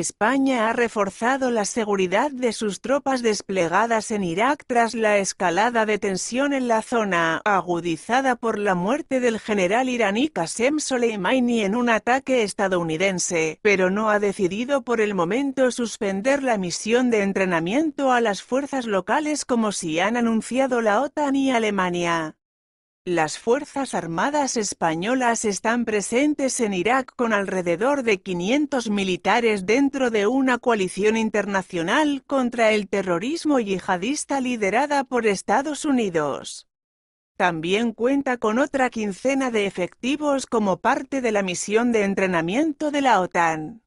España ha reforzado la seguridad de sus tropas desplegadas en Irak tras la escalada de tensión en la zona, agudizada por la muerte del general iraní Qasem Soleimani en un ataque estadounidense, pero no ha decidido por el momento suspender la misión de entrenamiento a las fuerzas locales como si han anunciado la OTAN y Alemania. Las Fuerzas Armadas Españolas están presentes en Irak con alrededor de 500 militares dentro de una coalición internacional contra el terrorismo yihadista liderada por Estados Unidos. También cuenta con otra quincena de efectivos como parte de la misión de entrenamiento de la OTAN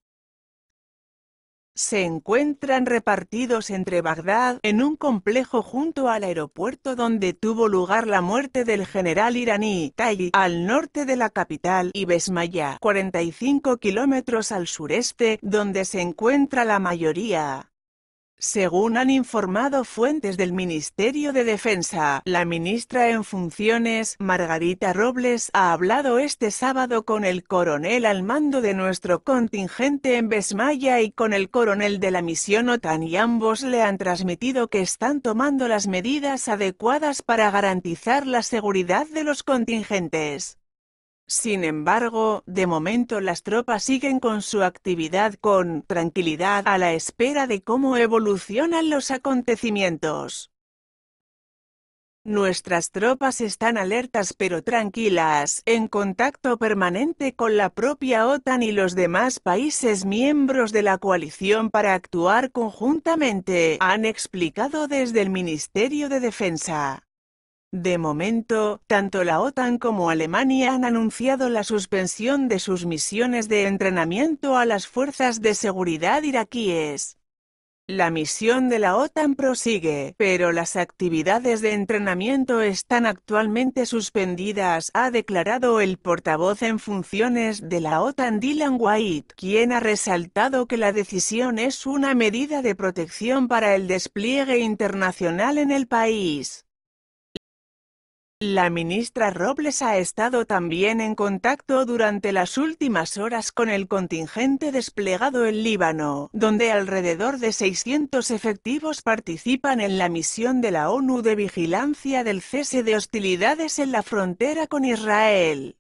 se encuentran repartidos entre Bagdad en un complejo junto al aeropuerto donde tuvo lugar la muerte del general iraní Tayy al norte de la capital y Besmaya, 45 kilómetros al sureste donde se encuentra la mayoría según han informado fuentes del Ministerio de Defensa, la ministra en funciones, Margarita Robles, ha hablado este sábado con el coronel al mando de nuestro contingente en Besmaya y con el coronel de la misión OTAN y ambos le han transmitido que están tomando las medidas adecuadas para garantizar la seguridad de los contingentes. Sin embargo, de momento las tropas siguen con su actividad con tranquilidad a la espera de cómo evolucionan los acontecimientos. Nuestras tropas están alertas pero tranquilas, en contacto permanente con la propia OTAN y los demás países miembros de la coalición para actuar conjuntamente, han explicado desde el Ministerio de Defensa. De momento, tanto la OTAN como Alemania han anunciado la suspensión de sus misiones de entrenamiento a las fuerzas de seguridad iraquíes. La misión de la OTAN prosigue, pero las actividades de entrenamiento están actualmente suspendidas, ha declarado el portavoz en funciones de la OTAN Dylan White, quien ha resaltado que la decisión es una medida de protección para el despliegue internacional en el país. La ministra Robles ha estado también en contacto durante las últimas horas con el contingente desplegado en Líbano, donde alrededor de 600 efectivos participan en la misión de la ONU de vigilancia del cese de hostilidades en la frontera con Israel.